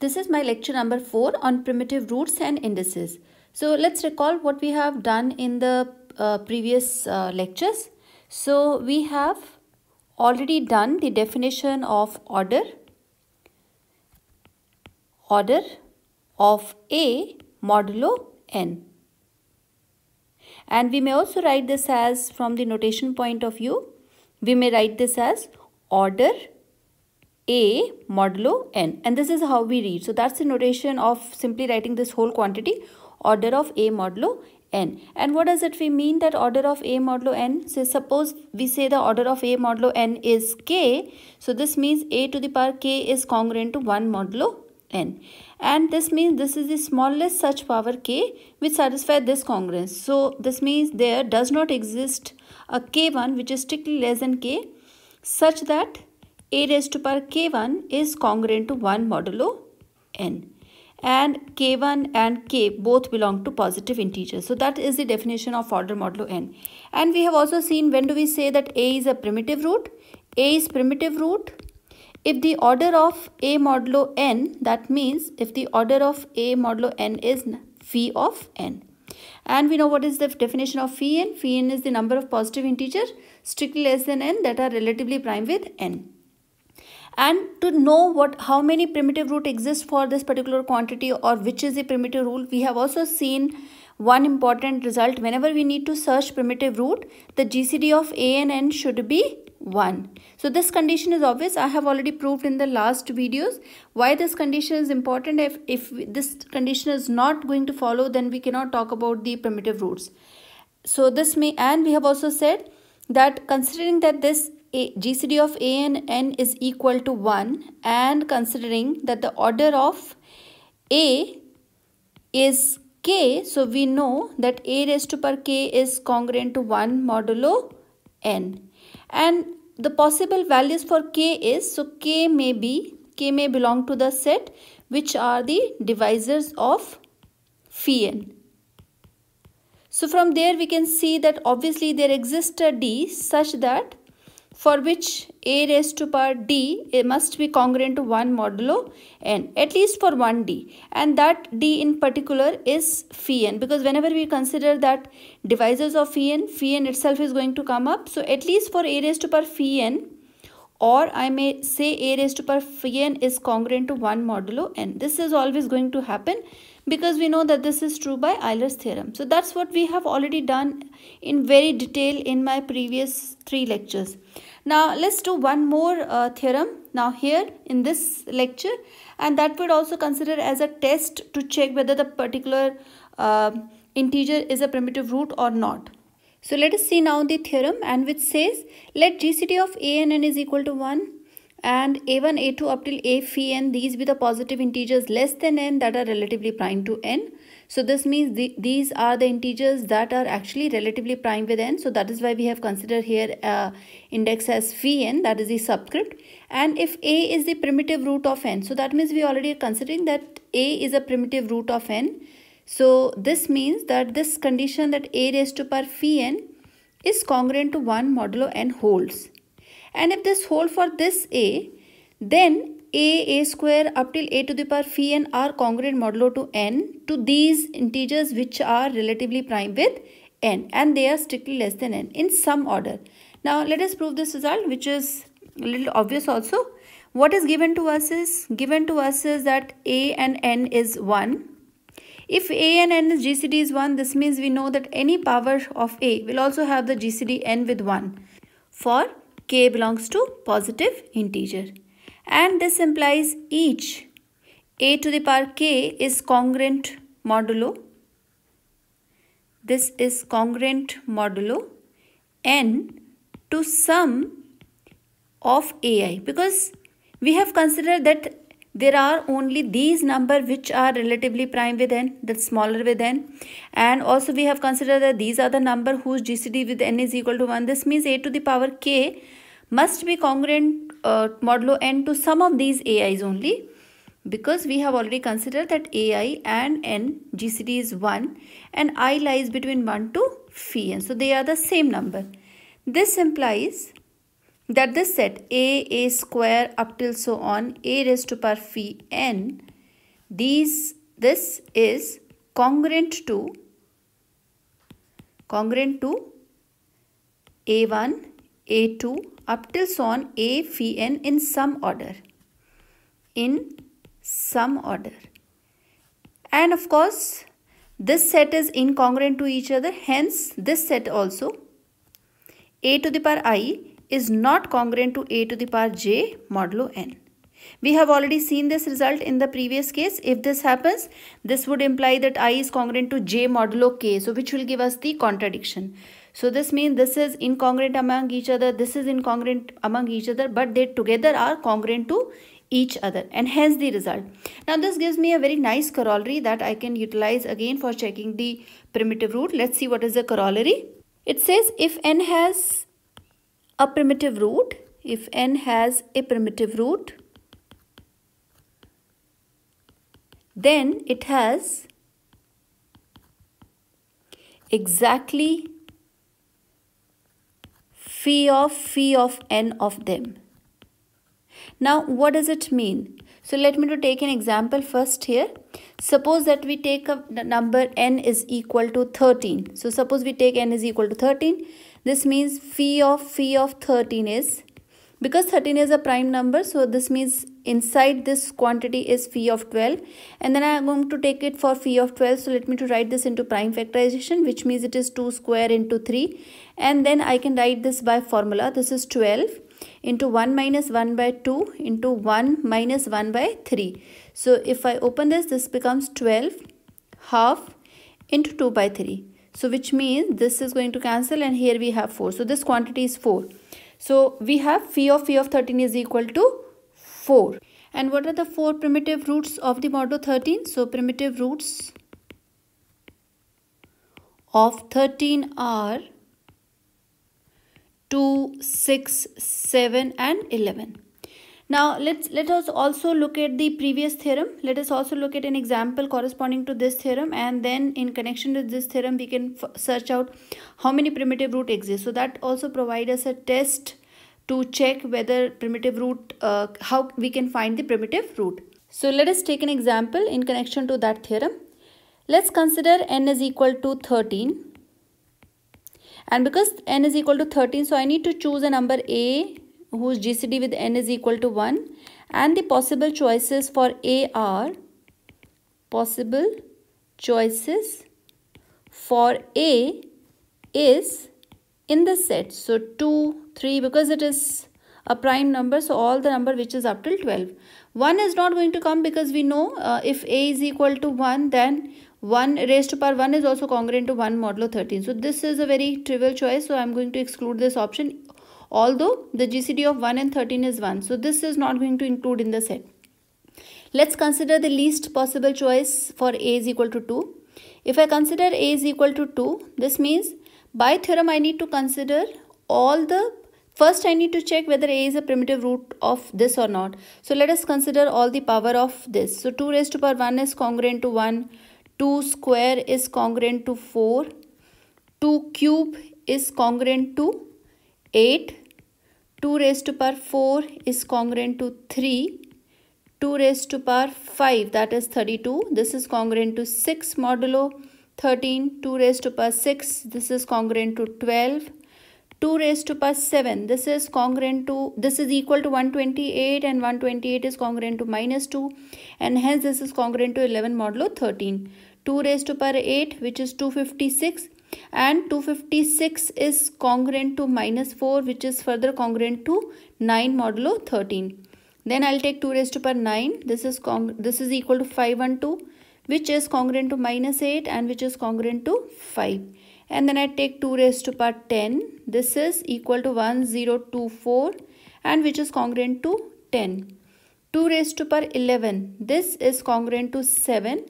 This is my lecture number 4 on primitive roots and indices. So let's recall what we have done in the uh, previous uh, lectures. So we have already done the definition of order, order of A modulo N. And we may also write this as from the notation point of view, we may write this as order a modulo n and this is how we read so that's the notation of simply writing this whole quantity order of a modulo n and what does it we mean that order of a modulo n so suppose we say the order of a modulo n is k so this means a to the power k is congruent to 1 modulo n and this means this is the smallest such power k which satisfy this congruence so this means there does not exist a k1 which is strictly less than k such that a raised to power k1 is congruent to 1 modulo n and k1 and k both belong to positive integers. So that is the definition of order modulo n. And we have also seen when do we say that a is a primitive root? a is primitive root. If the order of a modulo n that means if the order of a modulo n is phi of n. And we know what is the definition of phi n. Phi n is the number of positive integers strictly less than n that are relatively prime with n and to know what how many primitive root exists for this particular quantity or which is the primitive rule we have also seen one important result whenever we need to search primitive root the gcd of a and n should be 1. So this condition is obvious. I have already proved in the last videos why this condition is important. If, if this condition is not going to follow, then we cannot talk about the primitive roots. So this may, and we have also said that considering that this a, GCD of A and N is equal to 1 and considering that the order of A is k, so we know that A raised to per k is congruent to 1 modulo n. And the possible values for k is, so k may be, k may belong to the set which are the divisors of phi n. So from there we can see that obviously there exists a d such that for which a raised to power d must be congruent to 1 modulo n at least for 1 d and that d in particular is phi n because whenever we consider that divisors of phi n phi n itself is going to come up so at least for a raised to power phi n or I may say a raised to power phi n is congruent to 1 modulo n this is always going to happen because we know that this is true by Euler's theorem. So that's what we have already done in very detail in my previous three lectures. Now let's do one more uh, theorem now here in this lecture and that would also consider as a test to check whether the particular uh, integer is a primitive root or not. So let us see now the theorem and which says let GCD of a n n is equal to 1 and a1 a2 up till a phi n these be the positive integers less than n that are relatively prime to n so this means the, these are the integers that are actually relatively prime with n so that is why we have considered here uh, index as phi n that is the subscript and if a is the primitive root of n so that means we already are considering that a is a primitive root of n so this means that this condition that a raised to power phi n is congruent to 1 modulo n holds and if this hold for this a then a a square up till a to the power phi n are congruent modulo to n to these integers which are relatively prime with n and they are strictly less than n in some order. Now let us prove this result which is a little obvious also. What is given to us is given to us is that a and n is 1. If a and n is GCD is 1 this means we know that any power of a will also have the GCD n with 1 for k belongs to positive integer and this implies each a to the power k is congruent modulo this is congruent modulo n to sum of ai because we have considered that there are only these number which are relatively prime with n that's smaller with n and also we have considered that these are the number whose gcd with n is equal to 1 this means a to the power k must be congruent uh, modulo n to some of these ai's only because we have already considered that ai and n gcd is 1 and i lies between 1 to phi n so they are the same number this implies that this set a, a square up till so on, a raised to power phi n, these, this is congruent to, congruent to a1, a2 up till so on a phi n in some order, in some order. And of course, this set is incongruent to each other, hence this set also a to the power i is not congruent to a to the power j modulo n. We have already seen this result in the previous case. If this happens, this would imply that i is congruent to j modulo k, so which will give us the contradiction. So this means this is incongruent among each other, this is incongruent among each other, but they together are congruent to each other and hence the result. Now this gives me a very nice corollary that I can utilize again for checking the primitive root. Let's see what is the corollary. It says if n has a primitive root if n has a primitive root then it has exactly phi of phi of n of them now what does it mean so let me to take an example first here. Suppose that we take a number n is equal to 13. So suppose we take n is equal to 13 this means phi of phi of 13 is, because 13 is a prime number, so this means inside this quantity is phi of 12 and then I am going to take it for phi of 12 so let me to write this into prime factorization which means it is 2 square into 3 and then I can write this by formula this is 12 into 1 minus 1 by 2 into 1 minus 1 by 3 so if I open this this becomes 12 half into 2 by 3 so which means this is going to cancel and here we have 4. So this quantity is 4. So we have phi of phi of 13 is equal to 4. And what are the four primitive roots of the modulo 13? So primitive roots of 13 are 2, 6, 7 and 11. Now let's let us also look at the previous theorem. Let us also look at an example corresponding to this theorem and then in connection with this theorem we can search out how many primitive root exist. So that also provide us a test to check whether primitive root, uh, how we can find the primitive root. So let us take an example in connection to that theorem. Let's consider n is equal to 13 and because n is equal to 13 so I need to choose a number a whose GCD with n is equal to 1 and the possible choices for A are possible choices for A is in the set. So 2, 3 because it is a prime number so all the number which is up till 12. 1 is not going to come because we know uh, if A is equal to 1 then 1 raised to power 1 is also congruent to 1 modulo 13. So this is a very trivial choice. So I'm going to exclude this option although the GCD of 1 and 13 is 1. So this is not going to include in the set. Let's consider the least possible choice for A is equal to 2. If I consider A is equal to 2, this means by theorem I need to consider all the First, I need to check whether a is a primitive root of this or not. So, let us consider all the power of this. So, 2 raised to power 1 is congruent to 1. 2 square is congruent to 4. 2 cube is congruent to 8. 2 raised to power 4 is congruent to 3. 2 raised to power 5 that is 32. This is congruent to 6 modulo 13. 2 raised to power 6 this is congruent to 12. 2 raised to power 7 this is congruent to this is equal to 128 and 128 is congruent to minus 2 and hence this is congruent to 11 modulo 13. 2 raised to power 8 which is 256 and 256 is congruent to minus 4 which is further congruent to 9 modulo 13. Then I'll take 2 raised to power 9. This is, cong this is equal to 512 which is congruent to minus 8 and which is congruent to 5. And then I take 2 raised to power 10. This is equal to 1024 and which is congruent to 10. 2 raised to power 11. This is congruent to 7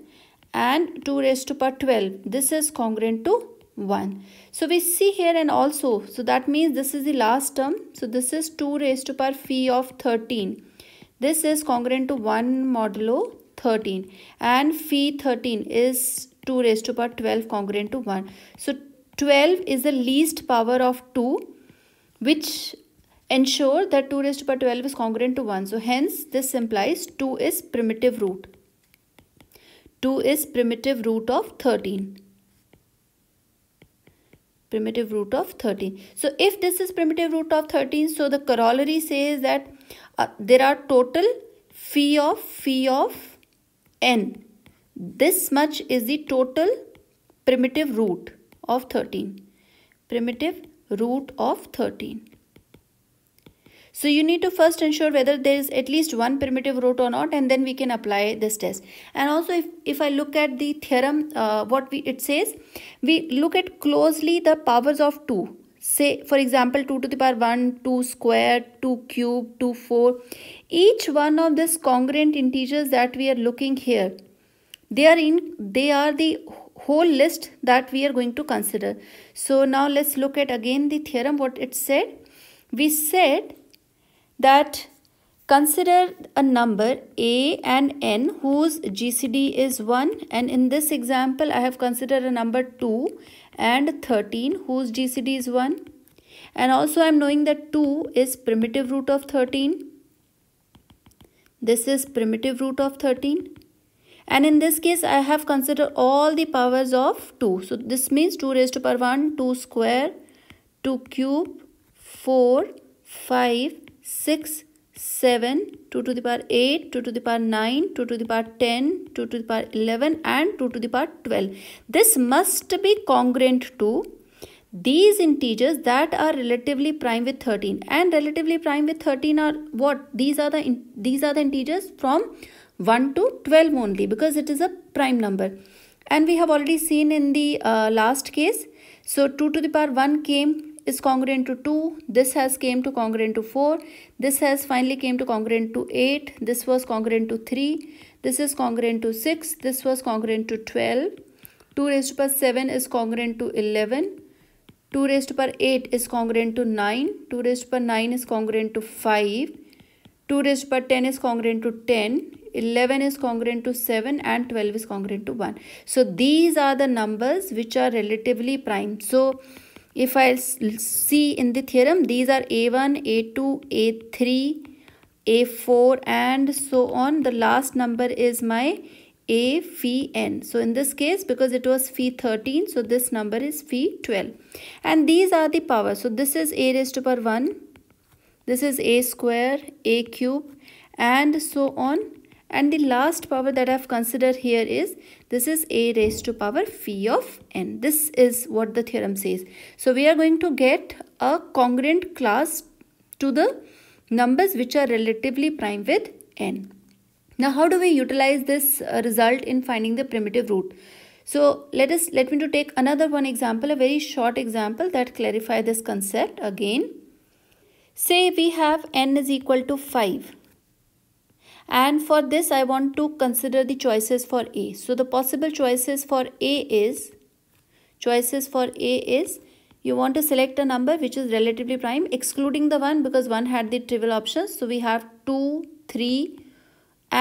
and 2 raised to power 12. This is congruent to 1. So we see here and also, so that means this is the last term. So this is 2 raised to power phi of 13. This is congruent to 1 modulo 13 and phi 13 is 2 raised to power 12 congruent to 1. So 12 is the least power of 2 which ensure that 2 raised to power 12 is congruent to 1. So hence this implies 2 is primitive root. 2 is primitive root of 13 primitive root of 13. So if this is primitive root of 13, so the corollary says that uh, there are total phi of phi of n. This much is the total primitive root of 13. Primitive root of 13. So you need to first ensure whether there is at least one primitive root or not and then we can apply this test. And also if, if I look at the theorem, uh, what we, it says, we look at closely the powers of 2 say for example 2 to the power 1 2 square 2 cube 2 4 each one of this congruent integers that we are looking here they are in they are the whole list that we are going to consider so now let's look at again the theorem what it said we said that consider a number a and n whose GCD is 1 and in this example I have considered a number 2 and 13 whose GCD is 1 and also I am knowing that 2 is primitive root of 13 this is primitive root of 13 and in this case I have considered all the powers of 2 so this means 2 raised to power 1 2 square 2 cube 4 5 6, 7, 2 to the power 8, 2 to the power 9, 2 to the power 10, 2 to the power 11 and 2 to the power 12. This must be congruent to these integers that are relatively prime with 13 and relatively prime with 13 are what these are the in, these are the integers from 1 to 12 only because it is a prime number and we have already seen in the uh, last case so 2 to the power 1 came is congruent to 2 this has came to congruent to 4 this has finally came to congruent to 8 this was congruent to 3 this is congruent to 6 this was congruent to 12 2 raised to power 7 is congruent to 11 2 raised to power 8 is congruent to 9 2 raised to power 9 is congruent to 5 2 raised to power 10 is congruent to 10 11 is congruent to 7 and 12 is congruent to 1. So these are the numbers which are relatively prime. So if I see in the theorem, these are A1, A2, A3, A4 and so on. The last number is my a phi n so in this case because it was phi 13 so this number is phi 12 and these are the powers so this is a raised to power 1 this is a square a cube and so on and the last power that I've considered here is this is a raised to power phi of n. This is what the theorem says. So we are going to get a congruent class to the numbers which are relatively prime with n. Now how do we utilize this uh, result in finding the primitive root? So let us let me to take another one example, a very short example that clarify this concept again. Say we have n is equal to 5 and for this I want to consider the choices for A. So the possible choices for A is choices for A is you want to select a number which is relatively prime excluding the 1 because 1 had the trivial options. So we have 2, 3,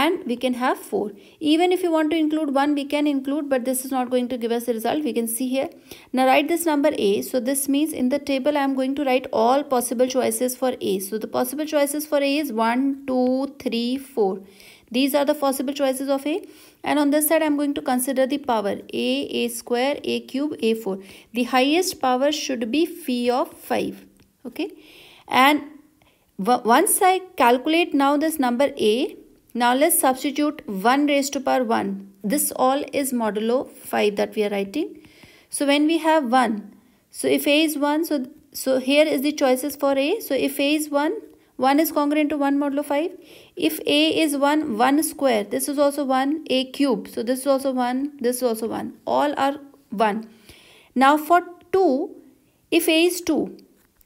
and we can have 4. Even if you want to include 1, we can include, but this is not going to give us a result. We can see here. Now write this number A. So this means in the table, I am going to write all possible choices for A. So the possible choices for A is 1, 2, 3, 4. These are the possible choices of A. And on this side, I'm going to consider the power A, A square, A cube, A4. The highest power should be phi of 5. Okay. And once I calculate now this number A, now let's substitute 1 raised to power 1. This all is modulo 5 that we are writing. So when we have 1, so if A is 1, so, so here is the choices for A. So if A is 1, 1 is congruent to 1 modulo 5. If A is 1, 1 square. This is also 1. A cube. So this is also 1. This is also 1. All are 1. Now for 2, if A is 2.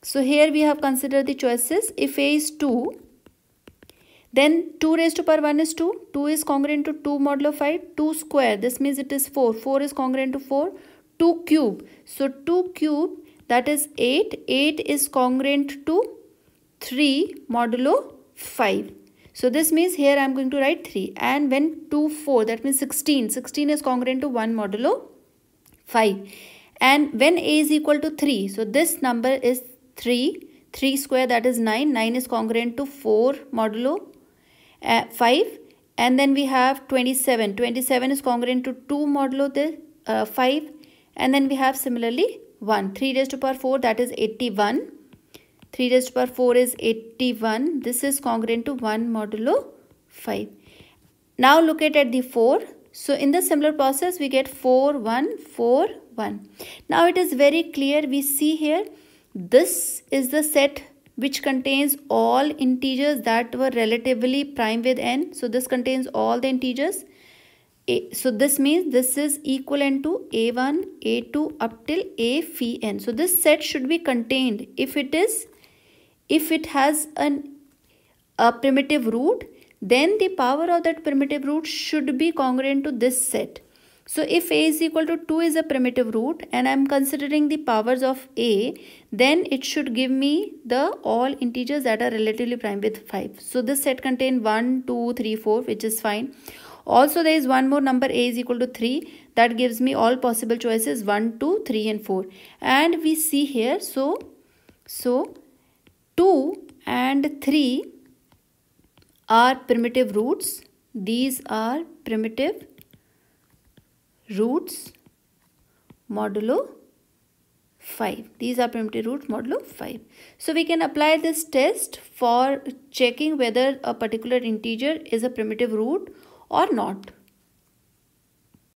So here we have considered the choices. If A is 2, then 2 raised to power 1 is 2. 2 is congruent to 2 modulo 5. 2 square, this means it is 4. 4 is congruent to 4. 2 cube. So 2 cube, that is 8. 8 is congruent to 3 modulo 5. So this means here I am going to write 3. And when 2, 4, that means 16. 16 is congruent to 1 modulo 5. And when a is equal to 3, so this number is 3. 3 square that is 9. 9 is congruent to 4 modulo uh, 5 and then we have 27 27 is congruent to 2 modulo the uh, 5 and then we have similarly 1 3 raised to power 4 that is 81 3 raised to power 4 is 81 this is congruent to 1 modulo 5 now look at, at the 4 so in the similar process we get 4 1 4 1 now it is very clear we see here this is the set which contains all integers that were relatively prime with n. So this contains all the integers. A, so this means this is equivalent to a1, a2 up till a phi n. So this set should be contained if it is, if it has an a primitive root, then the power of that primitive root should be congruent to this set. So if a is equal to 2 is a primitive root and I am considering the powers of a, then it should give me the all integers that are relatively prime with 5. So this set contains 1, 2, 3, 4 which is fine. Also there is one more number a is equal to 3 that gives me all possible choices 1, 2, 3 and 4. And we see here so, so 2 and 3 are primitive roots. These are primitive roots modulo 5. These are primitive roots modulo 5. So we can apply this test for checking whether a particular integer is a primitive root or not.